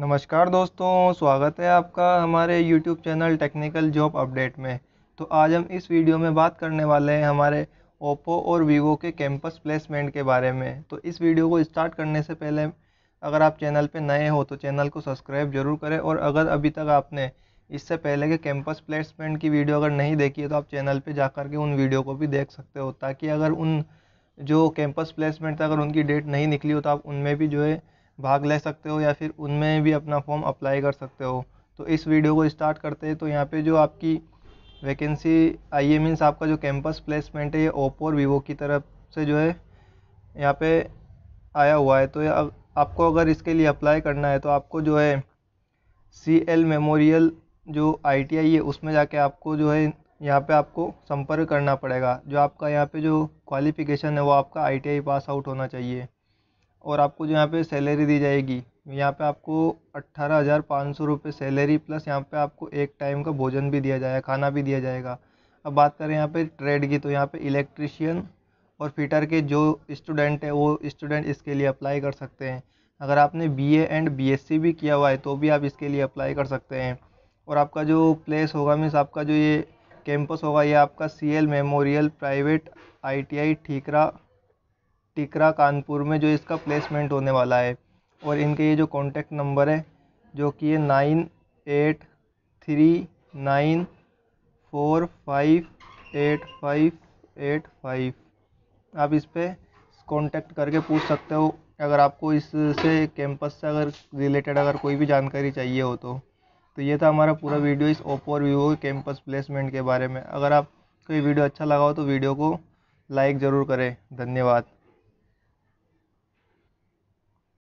नमस्कार दोस्तों स्वागत है आपका हमारे YouTube channel technical job update में तो आज हम इस वीडियो में बात करने वाले हैं हमारे ओप्पो और वीवो के कैंपस प्लेसमेंट के बारे में तो इस वीडियो को स्टार्ट करने से पहले अगर आप चैनल पर नए हो तो चैनल को सब्सक्राइब जरूर करें और अगर अभी तक आपने इससे पहले के कैंपस प्लेसमेंट की वीडियो अगर नहीं देखी है तो आप चैनल पर जा के उन वीडियो को भी देख सकते हो ताकि अगर उन जो कैंपस प्लेसमेंट था अगर उनकी डेट नहीं निकली हो तो आप उनमें भी जो है भाग ले सकते हो या फिर उनमें भी अपना फॉर्म अप्लाई कर सकते हो तो इस वीडियो को स्टार्ट करते हैं तो यहाँ पे जो आपकी वैकेंसी आई है मीन्स आपका जो कैंपस प्लेसमेंट है ये ओप्पो और वीवो की तरफ से जो है यहाँ पे आया हुआ है तो अब आपको अगर इसके लिए अप्लाई करना है तो आपको जो है सी एल मेमोरियल जो आई टी आई है उसमें जाके आपको जो है यहाँ पे आपको संपर्क करना पड़ेगा जो आपका यहाँ पे जो क्वालिफ़िकेशन है वो आपका I T I pass out होना चाहिए और आपको जो यहाँ पे सैलरी दी जाएगी यहाँ पे आपको अट्ठारह हज़ार पाँच सौ रुपये सैलरी प्लस यहाँ पे आपको एक टाइम का भोजन भी दिया जाएगा खाना भी दिया जाएगा अब बात करें यहाँ पे ट्रेड की तो यहाँ पे इलेक्ट्रिशियन और फिटर के जो स्टूडेंट हैं वो स्टूडेंट इसके लिए अप्लाई कर सकते हैं अगर आपने बी एंड बी भी किया हुआ है तो भी आप इसके लिए अप्लाई कर सकते हैं और आपका जो प्लेस होगा मीन्स आपका जो ये कैंपस होगा ये आपका C memorial private I T ठीकरा टिकरा कानपुर में जो इसका प्लेसमेंट होने वाला है और इनके ये जो कॉन्टैक्ट नंबर है जो कि है nine eight three nine four five eight five eight five आप इस पर कॉन्टैक्ट करके पूछ सकते हो अगर आपको इससे कैंपस से अगर रिलेटेड अगर कोई भी जानकारी चाहिए हो तो तो ये था हमारा पूरा वीडियो इस ओप्पो और वीवो के कैंपस प्लेसमेंट के बारे में अगर आपको ये वीडियो अच्छा लगा हो तो वीडियो को लाइक ज़रूर करें धन्यवाद